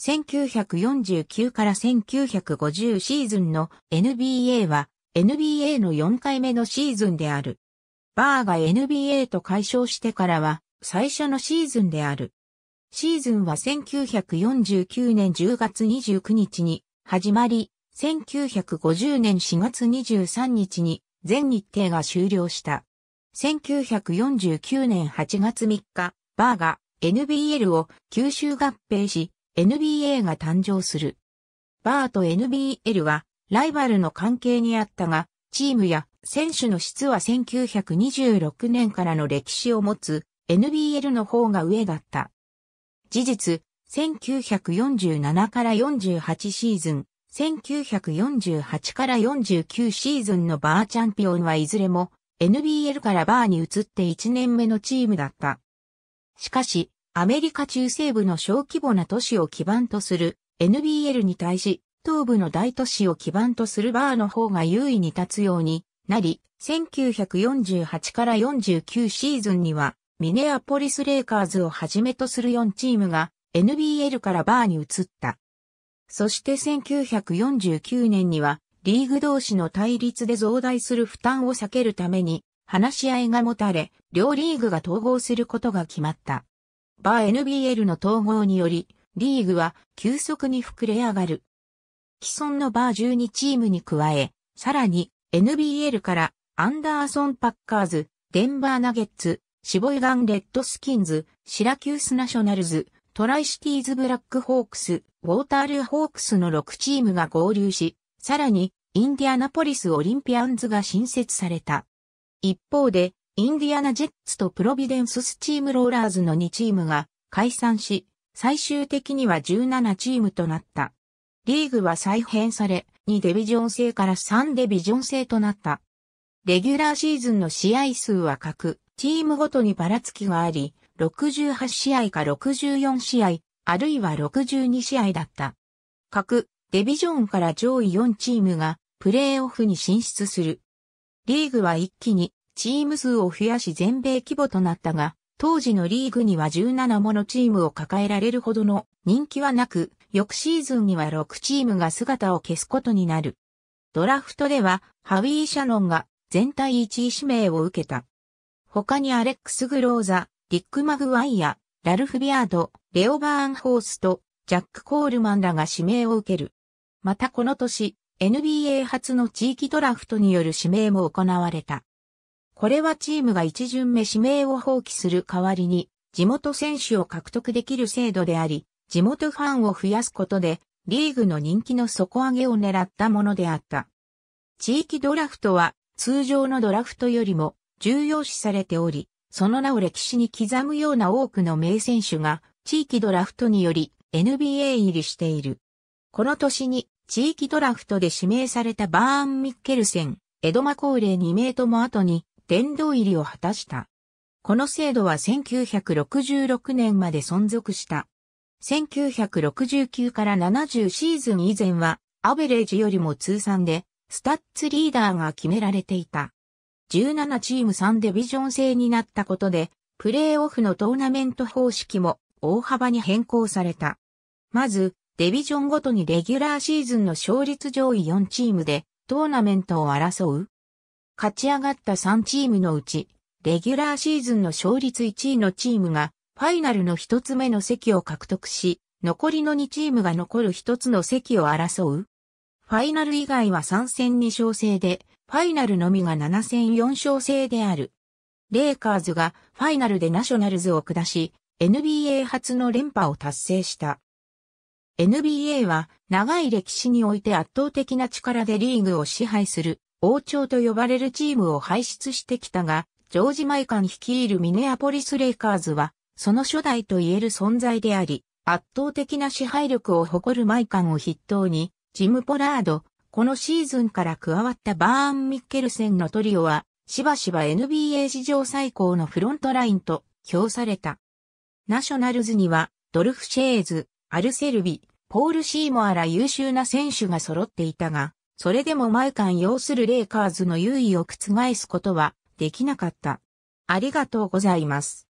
1949から1950シーズンの NBA は NBA の4回目のシーズンである。バーが NBA と解消してからは最初のシーズンである。シーズンは1949年10月29日に始まり、1950年4月23日に全日程が終了した。1949年8月3日、バーが NBL を九州合併し、NBA が誕生する。バーと NBL はライバルの関係にあったが、チームや選手の質は1926年からの歴史を持つ NBL の方が上だった。事実、1947から48シーズン、1948から49シーズンのバーチャンピオンはいずれも NBL からバーに移って1年目のチームだった。しかし、アメリカ中西部の小規模な都市を基盤とする NBL に対し、東部の大都市を基盤とするバーの方が優位に立つようになり、1948から49シーズンには、ミネアポリス・レイカーズをはじめとする4チームが NBL からバーに移った。そして1949年には、リーグ同士の対立で増大する負担を避けるために、話し合いが持たれ、両リーグが統合することが決まった。バー NBL の統合により、リーグは急速に膨れ上がる。既存のバー12チームに加え、さらに NBL からアンダーソン・パッカーズ、デンバー・ナゲッツ、シボイガン・レッドスキンズ、シラキュース・ナショナルズ、トライシティーズ・ブラックホークス、ウォータール・ホークスの6チームが合流し、さらにインディアナポリス・オリンピアンズが新設された。一方で、インディアナジェッツとプロビデンススチームローラーズの2チームが解散し、最終的には17チームとなった。リーグは再編され、2デビジョン制から3デビジョン制となった。レギュラーシーズンの試合数は各チームごとにばらつきがあり、68試合か64試合、あるいは62試合だった。各デビジョンから上位4チームがプレーオフに進出する。リーグは一気にチーム数を増やし全米規模となったが、当時のリーグには17ものチームを抱えられるほどの人気はなく、翌シーズンには6チームが姿を消すことになる。ドラフトでは、ハウィー・シャノンが全体1位指名を受けた。他にアレックス・グローザ、ディック・マグワイア、ラルフ・ビアード、レオ・バーン・ホースと、ジャック・コールマンらが指名を受ける。またこの年、NBA 初の地域ドラフトによる指名も行われた。これはチームが一巡目指名を放棄する代わりに、地元選手を獲得できる制度であり、地元ファンを増やすことで、リーグの人気の底上げを狙ったものであった。地域ドラフトは、通常のドラフトよりも重要視されており、その名を歴史に刻むような多くの名選手が、地域ドラフトにより NBA 入りしている。この年に、地域ドラフトで指名されたバーン・ミッケルセン、エドマ・コーレ2名とも後に、殿堂入りを果たした。この制度は1966年まで存続した。1969から70シーズン以前は、アベレージよりも通算で、スタッツリーダーが決められていた。17チーム3デビジョン制になったことで、プレーオフのトーナメント方式も大幅に変更された。まず、デビジョンごとにレギュラーシーズンの勝率上位4チームでトーナメントを争う勝ち上がった3チームのうち、レギュラーシーズンの勝率1位のチームが、ファイナルの1つ目の席を獲得し、残りの2チームが残る1つの席を争う。ファイナル以外は3戦2勝制で、ファイナルのみが7戦4勝制である。レイカーズがファイナルでナショナルズを下し、NBA 初の連覇を達成した。NBA は長い歴史において圧倒的な力でリーグを支配する王朝と呼ばれるチームを輩出してきたが、ジョージ・マイカン率いるミネアポリス・レイカーズは、その初代と言える存在であり、圧倒的な支配力を誇るマイカンを筆頭に、ジム・ポラード、このシーズンから加わったバーン・ミッケルセンのトリオは、しばしば NBA 史上最高のフロントラインと評された。ナショナルズには、ドルフ・シェーズ、アルセルビ、ポール・シーモアら優秀な選手が揃っていたが、それでも毎巻要するレイカーズの優位を覆すことはできなかった。ありがとうございます。